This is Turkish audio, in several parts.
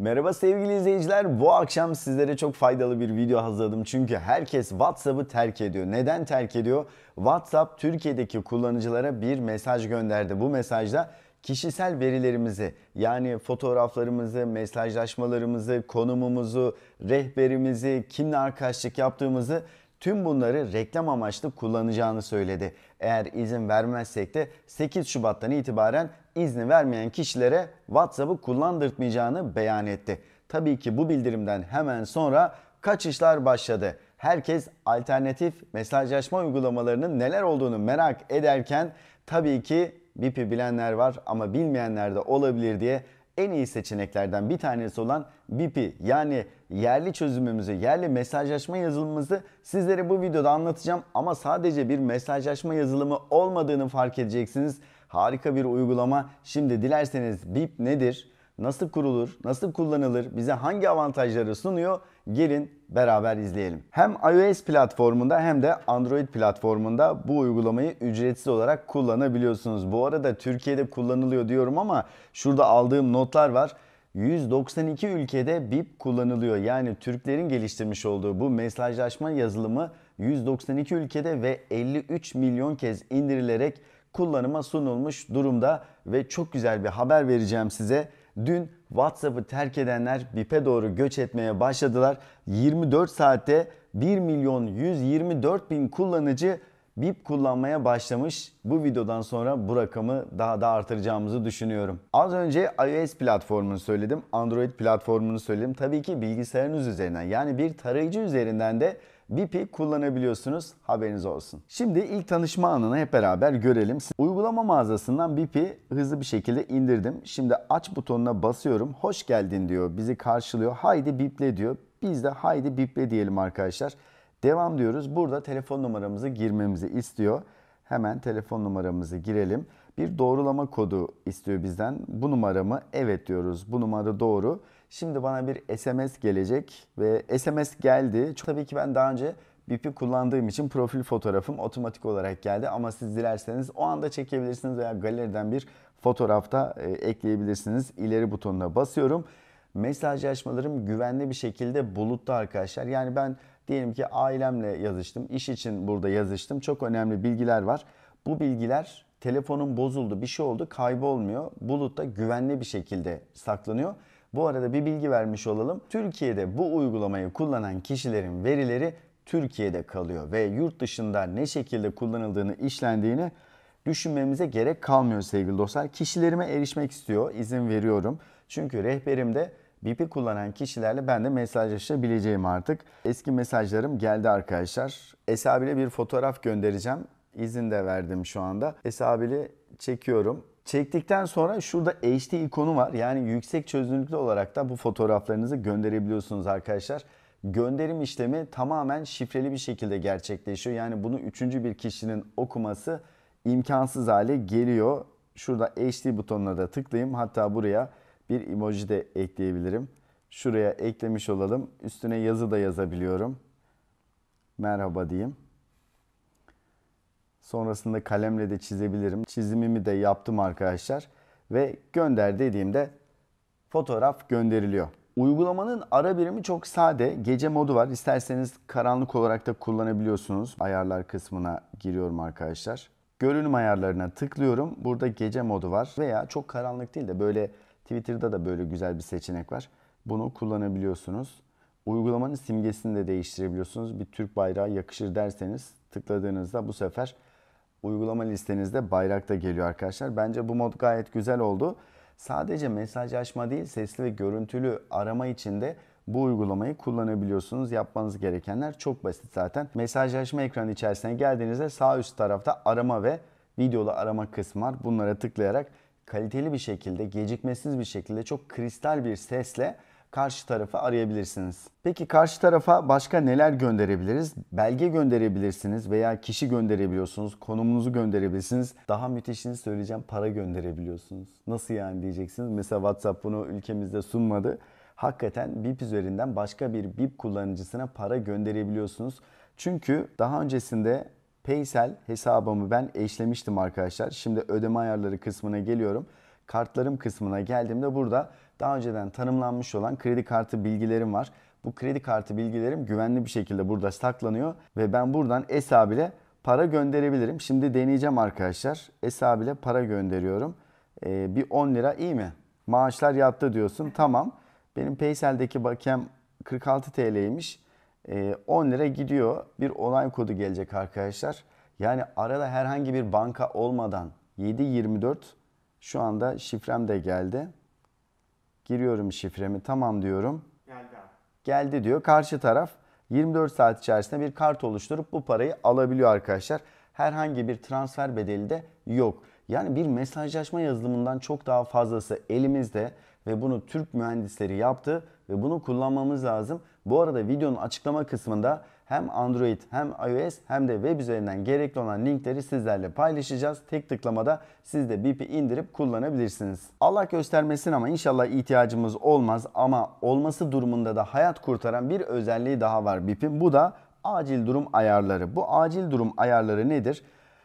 Merhaba sevgili izleyiciler. Bu akşam sizlere çok faydalı bir video hazırladım. Çünkü herkes WhatsApp'ı terk ediyor. Neden terk ediyor? WhatsApp Türkiye'deki kullanıcılara bir mesaj gönderdi. Bu mesajda kişisel verilerimizi yani fotoğraflarımızı, mesajlaşmalarımızı, konumumuzu, rehberimizi, kimle arkadaşlık yaptığımızı Tüm bunları reklam amaçlı kullanacağını söyledi. Eğer izin vermezsek de 8 Şubat'tan itibaren izni vermeyen kişilere WhatsApp'ı kullandırtmayacağını beyan etti. Tabii ki bu bildirimden hemen sonra kaçışlar başladı. Herkes alternatif mesajlaşma uygulamalarının neler olduğunu merak ederken tabii ki BIP'i bilenler var ama bilmeyenler de olabilir diye en iyi seçeneklerden bir tanesi olan BIP'i yani yerli çözümümüzü, yerli mesajlaşma yazılımımızı sizlere bu videoda anlatacağım. Ama sadece bir mesajlaşma yazılımı olmadığını fark edeceksiniz. Harika bir uygulama. Şimdi dilerseniz BIP nedir? Nasıl kurulur? Nasıl kullanılır? Bize hangi avantajları sunuyor? Gelin beraber izleyelim. Hem iOS platformunda hem de Android platformunda bu uygulamayı ücretsiz olarak kullanabiliyorsunuz. Bu arada Türkiye'de kullanılıyor diyorum ama şurada aldığım notlar var. 192 ülkede BIP kullanılıyor. Yani Türklerin geliştirmiş olduğu bu mesajlaşma yazılımı 192 ülkede ve 53 milyon kez indirilerek kullanıma sunulmuş durumda ve çok güzel bir haber vereceğim size. Dün WhatsApp'ı terk edenler BIP'e doğru göç etmeye başladılar. 24 saatte 1 milyon 124 bin kullanıcı BIP e kullanmaya başlamış. Bu videodan sonra bu rakamı daha da artıracağımızı düşünüyorum. Az önce iOS platformunu söyledim, Android platformunu söyledim. Tabii ki bilgisayarınız üzerinden yani bir tarayıcı üzerinden de VP kullanabiliyorsunuz. Haberiniz olsun. Şimdi ilk tanışma anını hep beraber görelim. Uygulama mağazasından VP hızlı bir şekilde indirdim. Şimdi aç butonuna basıyorum. Hoş geldin diyor. Bizi karşılıyor. Haydi biple diyor. Biz de haydi biple diyelim arkadaşlar. Devam diyoruz. Burada telefon numaramızı girmemizi istiyor. Hemen telefon numaramızı girelim. Bir doğrulama kodu istiyor bizden. Bu numaramı evet diyoruz. Bu numara doğru. Şimdi bana bir SMS gelecek ve SMS geldi. Tabii ki ben daha önce BIP'i kullandığım için profil fotoğrafım otomatik olarak geldi. Ama siz dilerseniz o anda çekebilirsiniz veya galeriden bir fotoğrafta e, ekleyebilirsiniz. İleri butonuna basıyorum. Mesajlaşmalarım güvenli bir şekilde bulutta arkadaşlar. Yani ben diyelim ki ailemle yazıştım, iş için burada yazıştım. Çok önemli bilgiler var. Bu bilgiler telefonum bozuldu, bir şey oldu, kaybolmuyor. Bulutta güvenli bir şekilde saklanıyor bu arada bir bilgi vermiş olalım. Türkiye'de bu uygulamayı kullanan kişilerin verileri Türkiye'de kalıyor ve yurt dışında ne şekilde kullanıldığını, işlendiğini düşünmemize gerek kalmıyor sevgili dostlar. Kişilerime erişmek istiyor, izin veriyorum. Çünkü rehberimde BIP kullanan kişilerle ben de mesajlaşabileceğim artık. Eski mesajlarım geldi arkadaşlar. Esabile bir fotoğraf göndereceğim. İzin de verdim şu anda. Esabili çekiyorum. Çektikten sonra şurada HD ikonu var. Yani yüksek çözünürlüklü olarak da bu fotoğraflarınızı gönderebiliyorsunuz arkadaşlar. Gönderim işlemi tamamen şifreli bir şekilde gerçekleşiyor. Yani bunu üçüncü bir kişinin okuması imkansız hale geliyor. Şurada HD butonuna da tıklayayım. Hatta buraya bir emoji de ekleyebilirim. Şuraya eklemiş olalım. Üstüne yazı da yazabiliyorum. Merhaba diyeyim. Sonrasında kalemle de çizebilirim. Çizimimi de yaptım arkadaşlar. Ve gönder dediğimde fotoğraf gönderiliyor. Uygulamanın ara birimi çok sade. Gece modu var. İsterseniz karanlık olarak da kullanabiliyorsunuz. Ayarlar kısmına giriyorum arkadaşlar. Görünüm ayarlarına tıklıyorum. Burada gece modu var veya çok karanlık değil de böyle Twitter'da da böyle güzel bir seçenek var. Bunu kullanabiliyorsunuz. Uygulamanın simgesini de değiştirebiliyorsunuz. Bir Türk bayrağı yakışır derseniz tıkladığınızda bu sefer uygulama listenizde bayrak da geliyor arkadaşlar. Bence bu mod gayet güzel oldu. Sadece mesaj açma değil sesli ve görüntülü arama için de bu uygulamayı kullanabiliyorsunuz. Yapmanız gerekenler çok basit zaten. Mesaj açma ekranı içerisine geldiğinizde sağ üst tarafta arama ve videolu arama kısmı var. Bunlara tıklayarak kaliteli bir şekilde, gecikmesiz bir şekilde çok kristal bir sesle karşı tarafa arayabilirsiniz. Peki karşı tarafa başka neler gönderebiliriz? Belge gönderebilirsiniz veya kişi gönderebiliyorsunuz, konumunuzu gönderebilirsiniz. Daha müthişini söyleyeceğim, para gönderebiliyorsunuz. Nasıl yani diyeceksiniz. Mesela WhatsApp bunu ülkemizde sunmadı. Hakikaten BIP üzerinden başka bir BIP kullanıcısına para gönderebiliyorsunuz. Çünkü daha öncesinde Paysel hesabımı ben eşlemiştim arkadaşlar. Şimdi ödeme ayarları kısmına geliyorum kartlarım kısmına geldiğimde burada daha önceden tanımlanmış olan kredi kartı bilgilerim var. Bu kredi kartı bilgilerim güvenli bir şekilde burada saklanıyor ve ben buradan hesab para gönderebilirim. Şimdi deneyeceğim arkadaşlar. Hesab ile para gönderiyorum. Ee, bir 10 lira iyi mi? Maaşlar yattı diyorsun. Tamam. Benim Paysel'deki bakem 46 TL'ymiş. Ee, 10 lira gidiyor. Bir onay kodu gelecek arkadaşlar. Yani arada herhangi bir banka olmadan 7.24 şu anda şifrem de geldi. Giriyorum şifremi tamam diyorum. Geldi. Geldi diyor. Karşı taraf 24 saat içerisinde bir kart oluşturup bu parayı alabiliyor arkadaşlar. Herhangi bir transfer bedeli de yok. Yani bir mesajlaşma yazılımından çok daha fazlası elimizde ve bunu Türk mühendisleri yaptı ve bunu kullanmamız lazım. Bu arada videonun açıklama kısmında hem Android hem iOS hem de web üzerinden gerekli olan linkleri sizlerle paylaşacağız. Tek tıklamada siz de BIP'i indirip kullanabilirsiniz. Allah göstermesin ama inşallah ihtiyacımız olmaz ama olması durumunda da hayat kurtaran bir özelliği daha var BIP'in. Bu da acil durum ayarları. Bu acil durum ayarları nedir?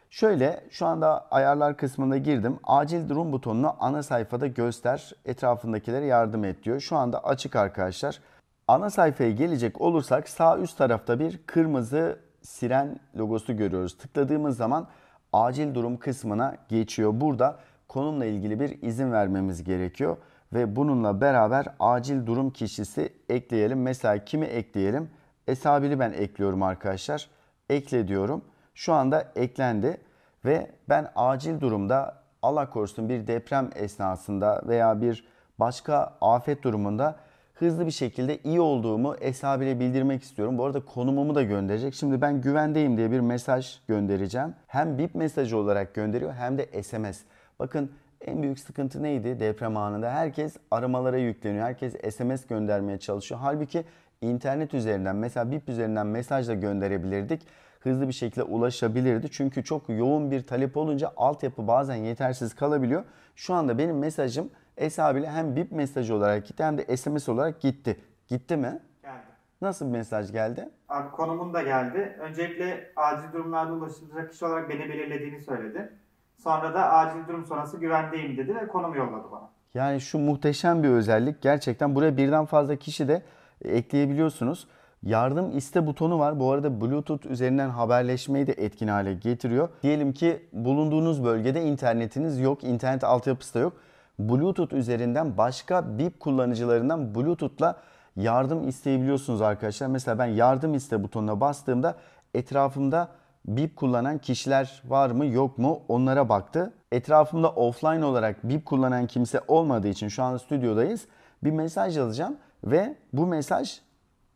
Şöyle şu anda ayarlar kısmına girdim. Acil durum butonunu ana sayfada göster, etrafındakilere yardım et diyor. Şu anda açık arkadaşlar. Ana sayfaya gelecek olursak sağ üst tarafta bir kırmızı siren logosu görüyoruz. Tıkladığımız zaman acil durum kısmına geçiyor. Burada konumla ilgili bir izin vermemiz gerekiyor ve bununla beraber acil durum kişisi ekleyelim. Mesela kimi ekleyelim? Esabili ben ekliyorum arkadaşlar. Ekle diyorum. Şu anda eklendi ve ben acil durumda Allah korusun bir deprem esnasında veya bir başka afet durumunda hızlı bir şekilde iyi olduğumu Esra bile bildirmek istiyorum. Bu arada konumumu da gönderecek. Şimdi ben güvendeyim diye bir mesaj göndereceğim. Hem bip mesajı olarak gönderiyor hem de SMS. Bakın en büyük sıkıntı neydi deprem anında? Herkes aramalara yükleniyor. Herkes SMS göndermeye çalışıyor. Halbuki internet üzerinden mesela bip üzerinden mesajla gönderebilirdik. Hızlı bir şekilde ulaşabilirdi. Çünkü çok yoğun bir talep olunca altyapı bazen yetersiz kalabiliyor. Şu anda benim mesajım hesabıyla hem bip mesajı olarak gitti hem de SMS olarak gitti. Gitti mi? Geldi. Nasıl bir mesaj geldi? Abi konumun da geldi. Öncelikle acil durumlarda ulaşılacak kişi olarak beni belirlediğini söyledi. Sonra da acil durum sonrası güvendeyim dedi ve konumu yolladı bana. Yani şu muhteşem bir özellik. Gerçekten buraya birden fazla kişi de ekleyebiliyorsunuz. Yardım iste butonu var. Bu arada Bluetooth üzerinden haberleşmeyi de etkin hale getiriyor. Diyelim ki bulunduğunuz bölgede internetiniz yok, internet altyapısı da yok. Bluetooth üzerinden başka bip kullanıcılarından Bluetooth'la yardım isteyebiliyorsunuz arkadaşlar. Mesela ben yardım iste butonuna bastığımda etrafımda bip kullanan kişiler var mı yok mu onlara baktı. Etrafımda offline olarak bip kullanan kimse olmadığı için şu an stüdyodayız. Bir mesaj yazacağım ve bu mesaj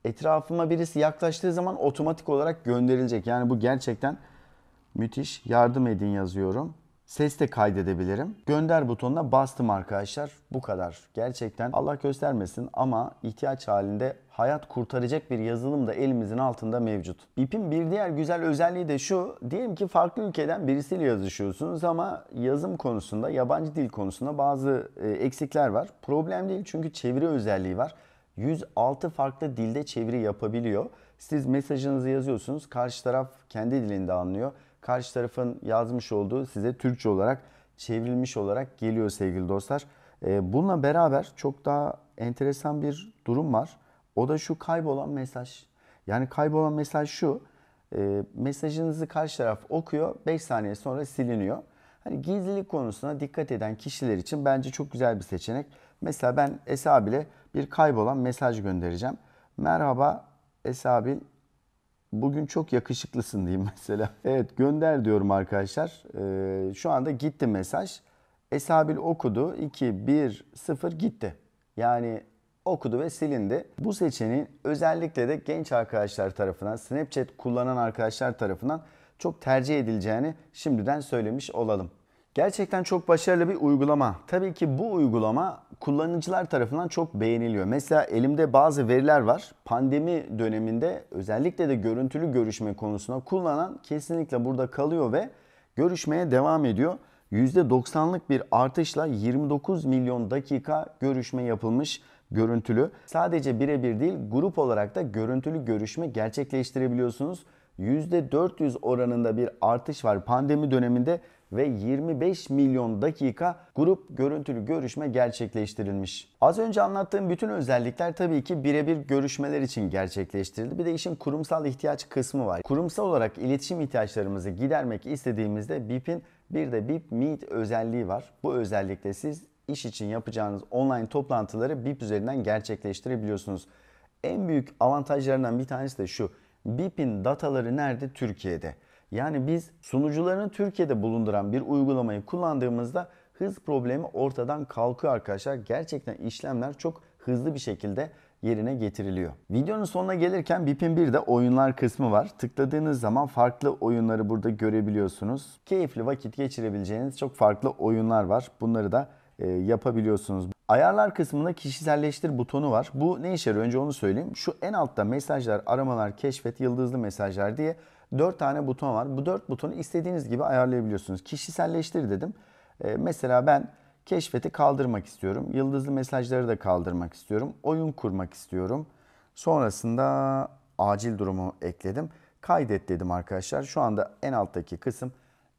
etrafıma birisi yaklaştığı zaman otomatik olarak gönderilecek. Yani bu gerçekten müthiş. Yardım edin yazıyorum. Ses de kaydedebilirim. Gönder butonuna bastım arkadaşlar. Bu kadar. Gerçekten Allah göstermesin ama ihtiyaç halinde hayat kurtaracak bir yazılım da elimizin altında mevcut. İp'in bir diğer güzel özelliği de şu. Diyelim ki farklı ülkeden birisiyle yazışıyorsunuz ama yazım konusunda, yabancı dil konusunda bazı e, eksikler var. Problem değil çünkü çeviri özelliği var. 106 farklı dilde çeviri yapabiliyor. Siz mesajınızı yazıyorsunuz. Karşı taraf kendi dilinde anlıyor karşı tarafın yazmış olduğu size Türkçe olarak çevrilmiş olarak geliyor sevgili dostlar. Ee, bununla beraber çok daha enteresan bir durum var. O da şu kaybolan mesaj. Yani kaybolan mesaj şu. E, mesajınızı karşı taraf okuyor 5 saniye sonra siliniyor. Hani gizlilik konusuna dikkat eden kişiler için bence çok güzel bir seçenek. Mesela ben Esabil'e bir kaybolan mesaj göndereceğim. Merhaba Esabil Bugün çok yakışıklısın diyeyim mesela. Evet gönder diyorum arkadaşlar. Ee, şu anda gitti mesaj. Esabil okudu. 2, 1, 0 gitti. Yani okudu ve silindi. Bu seçeneğin özellikle de genç arkadaşlar tarafından, Snapchat kullanan arkadaşlar tarafından çok tercih edileceğini şimdiden söylemiş olalım. Gerçekten çok başarılı bir uygulama. Tabii ki bu uygulama kullanıcılar tarafından çok beğeniliyor. Mesela elimde bazı veriler var. Pandemi döneminde özellikle de görüntülü görüşme konusunda kullanan kesinlikle burada kalıyor ve görüşmeye devam ediyor. %90'lık bir artışla 29 milyon dakika görüşme yapılmış görüntülü. Sadece birebir değil grup olarak da görüntülü görüşme gerçekleştirebiliyorsunuz. %400 oranında bir artış var pandemi döneminde ve 25 milyon dakika grup görüntülü görüşme gerçekleştirilmiş. Az önce anlattığım bütün özellikler tabii ki birebir görüşmeler için gerçekleştirildi. Bir de işin kurumsal ihtiyaç kısmı var. Kurumsal olarak iletişim ihtiyaçlarımızı gidermek istediğimizde BIP'in bir de BIP Meet özelliği var. Bu özellikle siz iş için yapacağınız online toplantıları BIP üzerinden gerçekleştirebiliyorsunuz. En büyük avantajlarından bir tanesi de şu. BIP'in dataları nerede? Türkiye'de. Yani biz sunucularını Türkiye'de bulunduran bir uygulamayı kullandığımızda hız problemi ortadan kalkıyor arkadaşlar. Gerçekten işlemler çok hızlı bir şekilde yerine getiriliyor. Videonun sonuna gelirken BIP'in bir de oyunlar kısmı var. Tıkladığınız zaman farklı oyunları burada görebiliyorsunuz. Keyifli vakit geçirebileceğiniz çok farklı oyunlar var. Bunları da e, yapabiliyorsunuz. Ayarlar kısmında kişiselleştir butonu var. Bu ne işe yarıyor? Önce onu söyleyeyim. Şu en altta mesajlar, aramalar, keşfet, yıldızlı mesajlar diye 4 tane buton var. Bu 4 butonu istediğiniz gibi ayarlayabiliyorsunuz. Kişiselleştir dedim. Ee, mesela ben keşfeti kaldırmak istiyorum. Yıldızlı mesajları da kaldırmak istiyorum. Oyun kurmak istiyorum. Sonrasında acil durumu ekledim. Kaydet dedim arkadaşlar. Şu anda en alttaki kısım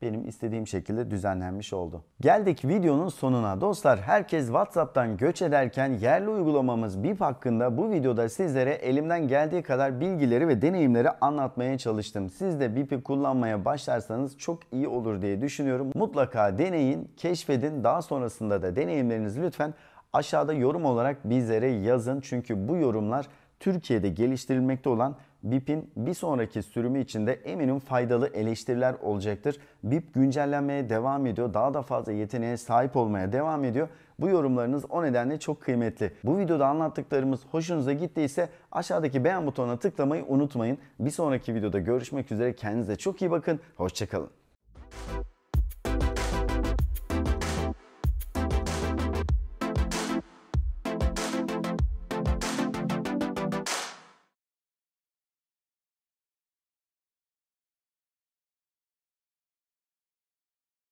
benim istediğim şekilde düzenlenmiş oldu. Geldik videonun sonuna. Dostlar herkes WhatsApp'tan göç ederken yerli uygulamamız BIP hakkında bu videoda sizlere elimden geldiği kadar bilgileri ve deneyimleri anlatmaya çalıştım. Siz de BIP'i kullanmaya başlarsanız çok iyi olur diye düşünüyorum. Mutlaka deneyin, keşfedin. Daha sonrasında da deneyimlerinizi lütfen aşağıda yorum olarak bizlere yazın. Çünkü bu yorumlar Türkiye'de geliştirilmekte olan BIP'in bir sonraki sürümü içinde eminim faydalı eleştiriler olacaktır. BIP güncellenmeye devam ediyor. Daha da fazla yeteneğe sahip olmaya devam ediyor. Bu yorumlarınız o nedenle çok kıymetli. Bu videoda anlattıklarımız hoşunuza gittiyse aşağıdaki beğen butonuna tıklamayı unutmayın. Bir sonraki videoda görüşmek üzere. Kendinize çok iyi bakın. Hoşçakalın.